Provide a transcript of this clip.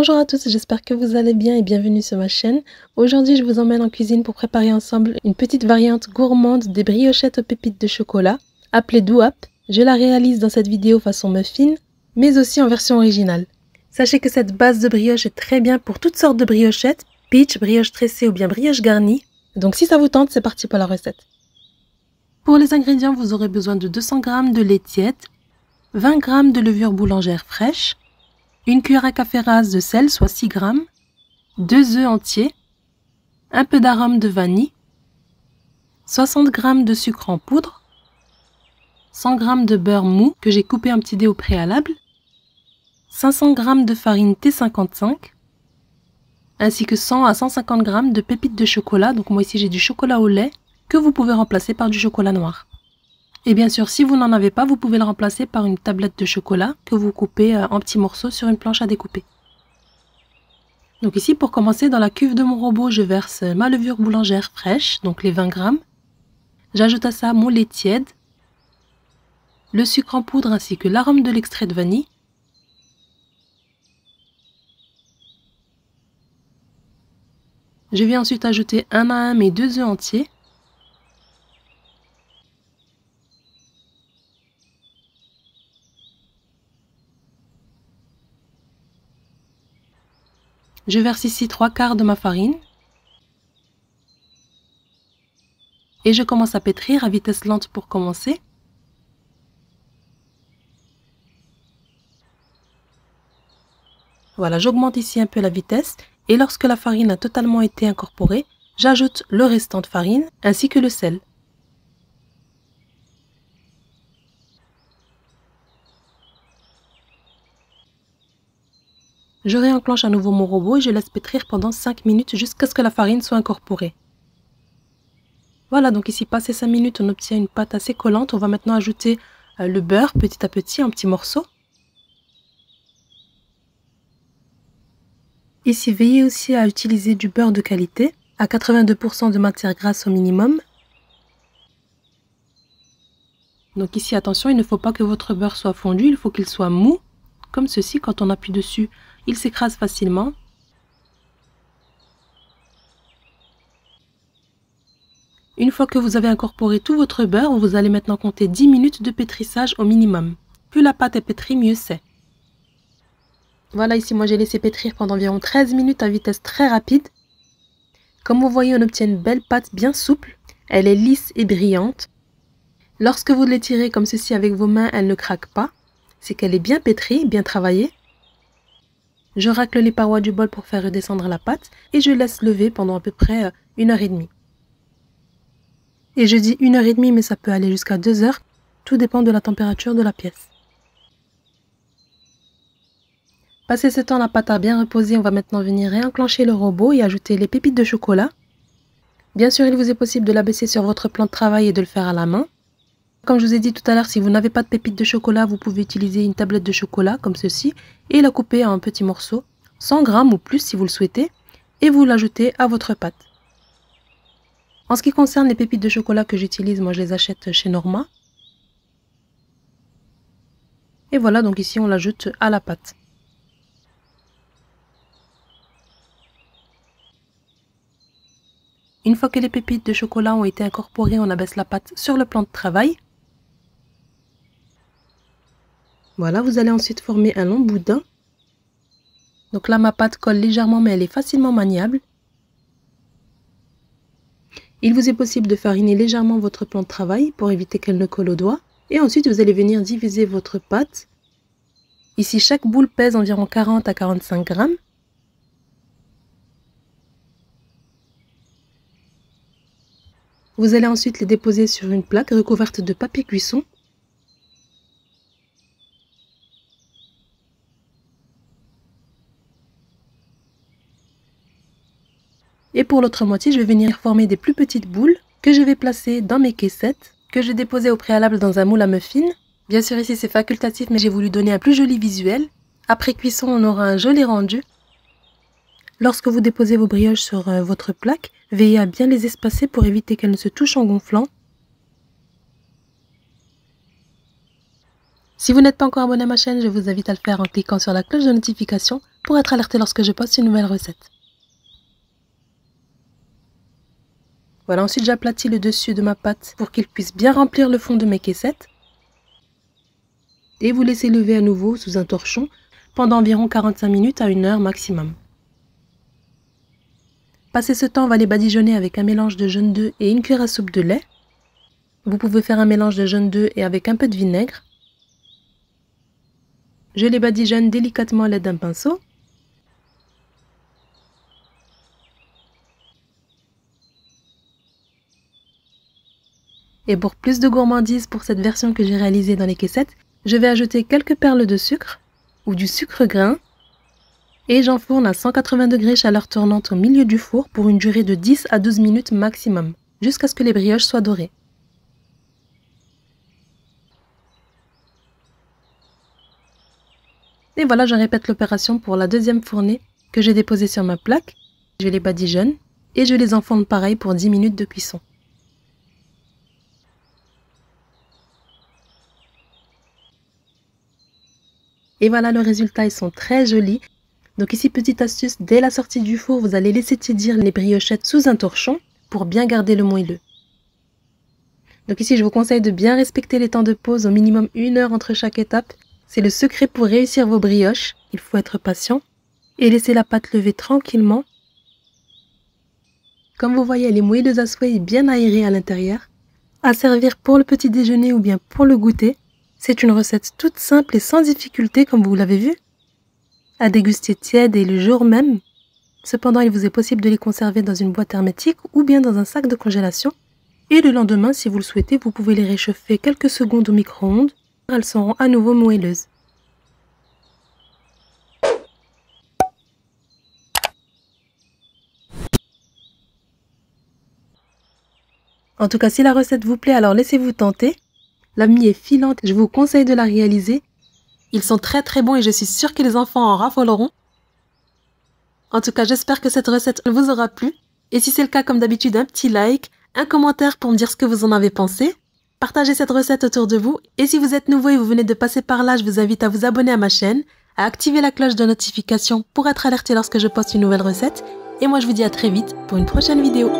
Bonjour à tous, j'espère que vous allez bien et bienvenue sur ma chaîne. Aujourd'hui, je vous emmène en cuisine pour préparer ensemble une petite variante gourmande des briochettes aux pépites de chocolat, appelée douap. Je la réalise dans cette vidéo façon muffin, mais aussi en version originale. Sachez que cette base de brioche est très bien pour toutes sortes de briochettes, peach, brioche tressée ou bien brioche garnie. Donc si ça vous tente, c'est parti pour la recette. Pour les ingrédients, vous aurez besoin de 200 g de lait tiède, 20 g de levure boulangère fraîche, une cuillère à café rase de sel, soit 6 g, 2 œufs entiers, un peu d'arôme de vanille, 60 g de sucre en poudre, 100 g de beurre mou que j'ai coupé en petit dé au préalable, 500 g de farine T55, ainsi que 100 à 150 g de pépites de chocolat, donc moi ici j'ai du chocolat au lait, que vous pouvez remplacer par du chocolat noir. Et bien sûr, si vous n'en avez pas, vous pouvez le remplacer par une tablette de chocolat que vous coupez euh, en petits morceaux sur une planche à découper. Donc ici, pour commencer, dans la cuve de mon robot, je verse ma levure boulangère fraîche, donc les 20 grammes. J'ajoute à ça mon lait tiède, le sucre en poudre ainsi que l'arôme de l'extrait de vanille. Je vais ensuite ajouter un à un mes deux œufs entiers. Je verse ici trois quarts de ma farine. Et je commence à pétrir à vitesse lente pour commencer. Voilà, j'augmente ici un peu la vitesse et lorsque la farine a totalement été incorporée, j'ajoute le restant de farine ainsi que le sel. Je réenclenche à nouveau mon robot et je laisse pétrir pendant 5 minutes jusqu'à ce que la farine soit incorporée. Voilà, donc ici, passé 5 minutes, on obtient une pâte assez collante. On va maintenant ajouter euh, le beurre petit à petit, en petits morceaux. Ici, veillez aussi à utiliser du beurre de qualité, à 82% de matière grasse au minimum. Donc ici, attention, il ne faut pas que votre beurre soit fondu, il faut qu'il soit mou, comme ceci quand on appuie dessus. Il s'écrase facilement. Une fois que vous avez incorporé tout votre beurre, vous allez maintenant compter 10 minutes de pétrissage au minimum. Plus la pâte est pétrie, mieux c'est. Voilà, ici moi j'ai laissé pétrir pendant environ 13 minutes à vitesse très rapide. Comme vous voyez, on obtient une belle pâte bien souple. Elle est lisse et brillante. Lorsque vous l'étirez comme ceci avec vos mains, elle ne craque pas. C'est qu'elle est bien pétrie, bien travaillée. Je racle les parois du bol pour faire redescendre la pâte et je laisse lever pendant à peu près euh, une heure et demie. Et je dis une heure et demie, mais ça peut aller jusqu'à deux heures. Tout dépend de la température de la pièce. Passé ce temps, la pâte a bien reposé. On va maintenant venir réenclencher le robot et ajouter les pépites de chocolat. Bien sûr, il vous est possible de l'abaisser sur votre plan de travail et de le faire à la main. Comme je vous ai dit tout à l'heure, si vous n'avez pas de pépites de chocolat, vous pouvez utiliser une tablette de chocolat comme ceci et la couper en petits morceaux, 100 grammes ou plus si vous le souhaitez, et vous l'ajoutez à votre pâte. En ce qui concerne les pépites de chocolat que j'utilise, moi je les achète chez Norma. Et voilà, donc ici on l'ajoute à la pâte. Une fois que les pépites de chocolat ont été incorporées, on abaisse la pâte sur le plan de travail Voilà, vous allez ensuite former un long boudin. Donc là, ma pâte colle légèrement, mais elle est facilement maniable. Il vous est possible de fariner légèrement votre plan de travail pour éviter qu'elle ne colle au doigt. Et ensuite, vous allez venir diviser votre pâte. Ici, chaque boule pèse environ 40 à 45 grammes. Vous allez ensuite les déposer sur une plaque recouverte de papier cuisson Et pour l'autre moitié, je vais venir former des plus petites boules que je vais placer dans mes caissettes, que j'ai déposées au préalable dans un moule à muffins. Bien sûr, ici c'est facultatif, mais j'ai voulu donner un plus joli visuel. Après cuisson, on aura un joli rendu. Lorsque vous déposez vos brioches sur euh, votre plaque, veillez à bien les espacer pour éviter qu'elles ne se touchent en gonflant. Si vous n'êtes pas encore abonné à ma chaîne, je vous invite à le faire en cliquant sur la cloche de notification pour être alerté lorsque je poste une nouvelle recette. Voilà, ensuite j'aplatis le dessus de ma pâte pour qu'il puisse bien remplir le fond de mes caissettes. Et vous laissez lever à nouveau sous un torchon pendant environ 45 minutes à 1 heure maximum. Passé ce temps, on va les badigeonner avec un mélange de jaune d'œuf et une cuillère à soupe de lait. Vous pouvez faire un mélange de jaune d'œuf et avec un peu de vinaigre. Je les badigeonne délicatement à l'aide d'un pinceau. Et pour plus de gourmandise pour cette version que j'ai réalisée dans les caissettes, je vais ajouter quelques perles de sucre ou du sucre grain et j'enfourne à 180 degrés chaleur tournante au milieu du four pour une durée de 10 à 12 minutes maximum, jusqu'à ce que les brioches soient dorées. Et voilà, je répète l'opération pour la deuxième fournée que j'ai déposée sur ma plaque. Je les badigeonne et je les enfourne pareil pour 10 minutes de cuisson. Et voilà, le résultat, ils sont très jolis. Donc ici, petite astuce, dès la sortie du four, vous allez laisser tiédir les briochettes sous un torchon pour bien garder le moelleux. Donc ici, je vous conseille de bien respecter les temps de pause, au minimum une heure entre chaque étape. C'est le secret pour réussir vos brioches. Il faut être patient et laisser la pâte lever tranquillement. Comme vous voyez, les est moelleuse à bien aérée à l'intérieur. À servir pour le petit déjeuner ou bien pour le goûter. C'est une recette toute simple et sans difficulté comme vous l'avez vu. À déguster tiède et le jour même. Cependant, il vous est possible de les conserver dans une boîte hermétique ou bien dans un sac de congélation. Et le lendemain, si vous le souhaitez, vous pouvez les réchauffer quelques secondes au micro-ondes. Elles seront à nouveau moelleuses. En tout cas, si la recette vous plaît, alors laissez-vous tenter. La mie est filante, je vous conseille de la réaliser. Ils sont très très bons et je suis sûre que les enfants en raffoleront. En tout cas, j'espère que cette recette vous aura plu. Et si c'est le cas, comme d'habitude, un petit like, un commentaire pour me dire ce que vous en avez pensé. Partagez cette recette autour de vous. Et si vous êtes nouveau et vous venez de passer par là, je vous invite à vous abonner à ma chaîne, à activer la cloche de notification pour être alerté lorsque je poste une nouvelle recette. Et moi, je vous dis à très vite pour une prochaine vidéo.